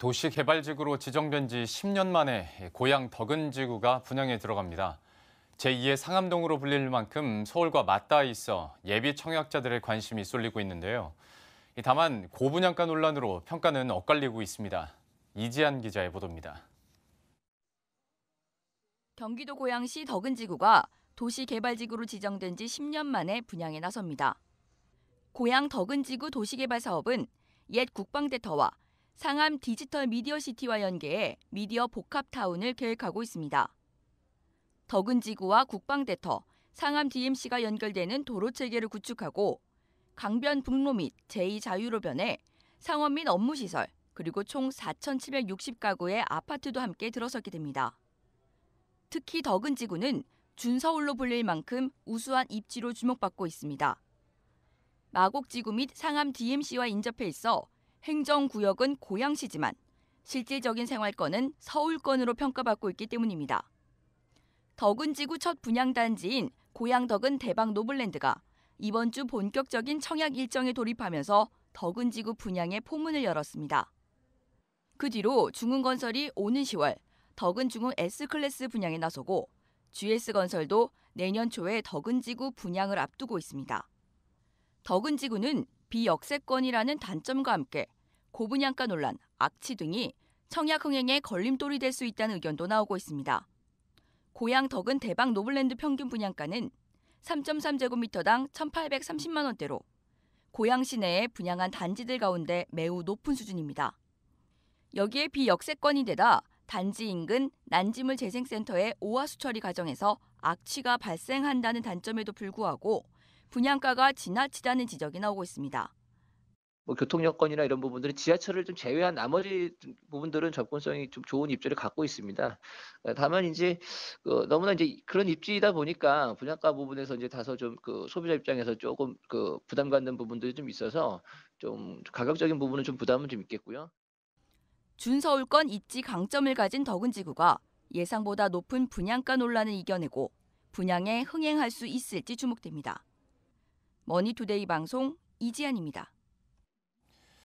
도시개발지구로 지정된 지 10년 만에 고향 덕은지구가 분양에 들어갑니다. 제2의 상암동으로 불릴 만큼 서울과 맞닿아 있어 예비 청약자들의 관심이 쏠리고 있는데요. 다만 고분양가 논란으로 평가는 엇갈리고 있습니다. 이지한 기자의 보도입니다. 경기도 고양시 덕은지구가 도시개발지구로 지정된 지 10년 만에 분양에 나섭니다. 고양 덕은지구 도시개발 사업은 옛 국방대터와 상암 디지털 미디어 시티와 연계해 미디어 복합 타운을 계획하고 있습니다. 더은지구와 국방대터, 상암 DMC가 연결되는 도로 체계를 구축하고 강변 북로 및 제2자유로변에 상업및 업무시설 그리고 총 4,760가구의 아파트도 함께 들어서게 됩니다. 특히 더은지구는 준서울로 불릴 만큼 우수한 입지로 주목받고 있습니다. 마곡지구 및 상암 DMC와 인접해 있어 행정구역은 고양시지만 실질적인 생활권은 서울권으로 평가받고 있기 때문입니다. 덕은지구 첫 분양단지인 고양덕은 대방 노블랜드가 이번 주 본격적인 청약 일정에 돌입하면서 덕은지구 분양의 포문을 열었습니다. 그 뒤로 중흥건설이 오는 10월 덕은중흥 S클래스 분양에 나서고 GS건설도 내년 초에 덕은지구 분양을 앞두고 있습니다. 덕은지구는 비역세권이라는 단점과 함께 고분양가 논란, 악취 등이 청약 흥행에 걸림돌이 될 수 있다는 의견도 나오고 있습니다. 고양 덕은 대방 노블랜드 평균 분양가는 3.3제곱미터당 1,830만 원대로 고양 시내에 분양한 단지들 가운데 매우 높은 수준입니다. 여기에 비역세권이되다 단지 인근 난지물 재생센터의 오하수 처리 과정에서 악취가 발생한다는 단점에도 불구하고 분양가가 지나치다는 지적이 나오고 있습니다. 뭐 교통 여건이나 이런 부분들은 지하철을 좀 제외한 나머지 부분들은 접근성이 좀 좋은 입지를 갖고 있습니다. 어, 다만 이제 그 너무나 이제 그런 입지이다 보니까 분양가 부분에서 이제 다소 좀그 소비자 입장에서 조금 그 부담 갖는 부분들이 좀 있어서 좀 가격적인 부분은 좀 부담은 좀 있겠고요. 준서울권 입지 강점을 가진 덕은지구가 예상보다 높은 분양가 논란을 이겨내고 분양에 흥행할 수 있을지 주목됩니다. 머니투데이 방송 이지안입니다.